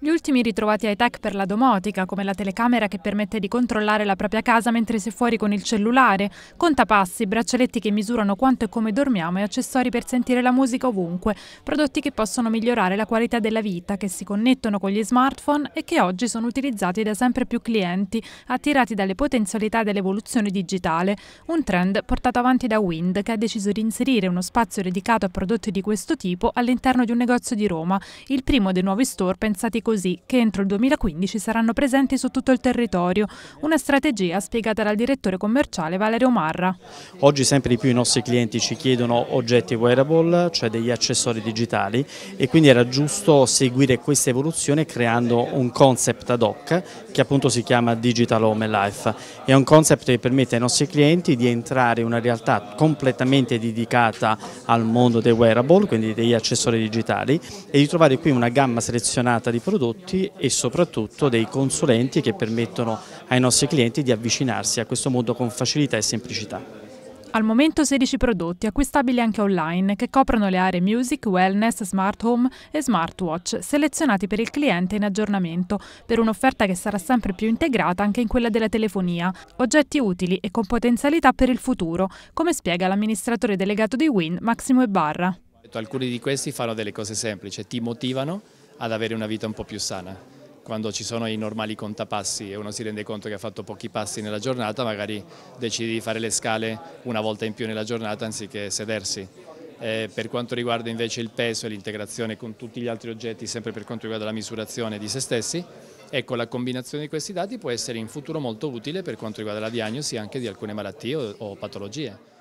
Gli ultimi ritrovati high-tech per la domotica, come la telecamera che permette di controllare la propria casa mentre si è fuori con il cellulare, contapassi, braccialetti che misurano quanto e come dormiamo e accessori per sentire la musica ovunque, prodotti che possono migliorare la qualità della vita, che si connettono con gli smartphone e che oggi sono utilizzati da sempre più clienti, attirati dalle potenzialità dell'evoluzione digitale, un trend portato avanti da Wind che ha deciso di inserire uno spazio dedicato a prodotti di questo tipo all'interno di un negozio di Roma, il primo dei nuovi store pensati così che entro il 2015 saranno presenti su tutto il territorio, una strategia spiegata dal direttore commerciale Valerio Marra. Oggi sempre di più i nostri clienti ci chiedono oggetti wearable, cioè degli accessori digitali e quindi era giusto seguire questa evoluzione creando un concept ad hoc che appunto si chiama Digital Home and Life. È un concept che permette ai nostri clienti di entrare in una realtà completamente dedicata al mondo dei wearable, quindi degli accessori digitali e di trovare qui una gamma selezionata di prodotti prodotti e soprattutto dei consulenti che permettono ai nostri clienti di avvicinarsi a questo mondo con facilità e semplicità. Al momento 16 prodotti acquistabili anche online che coprono le aree music, wellness, smart home e smartwatch selezionati per il cliente in aggiornamento per un'offerta che sarà sempre più integrata anche in quella della telefonia, oggetti utili e con potenzialità per il futuro, come spiega l'amministratore delegato di Win Massimo Ebarra. Alcuni di questi fanno delle cose semplici, ti motivano ad avere una vita un po' più sana. Quando ci sono i normali contapassi e uno si rende conto che ha fatto pochi passi nella giornata, magari decidi di fare le scale una volta in più nella giornata anziché sedersi. Eh, per quanto riguarda invece il peso e l'integrazione con tutti gli altri oggetti, sempre per quanto riguarda la misurazione di se stessi, ecco la combinazione di questi dati può essere in futuro molto utile per quanto riguarda la diagnosi anche di alcune malattie o, o patologie.